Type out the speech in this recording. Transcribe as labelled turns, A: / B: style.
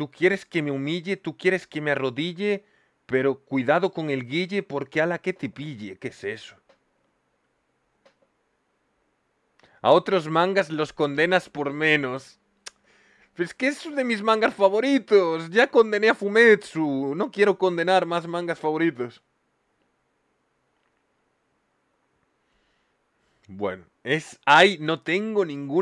A: Tú quieres que me humille, tú quieres que me arrodille, pero cuidado con el guille porque a la que te pille, ¿qué es eso? A otros mangas los condenas por menos. Pues que es de mis mangas favoritos. Ya condené a Fumetsu. No quiero condenar más mangas favoritos.
B: Bueno, es... Ay, no tengo ningún...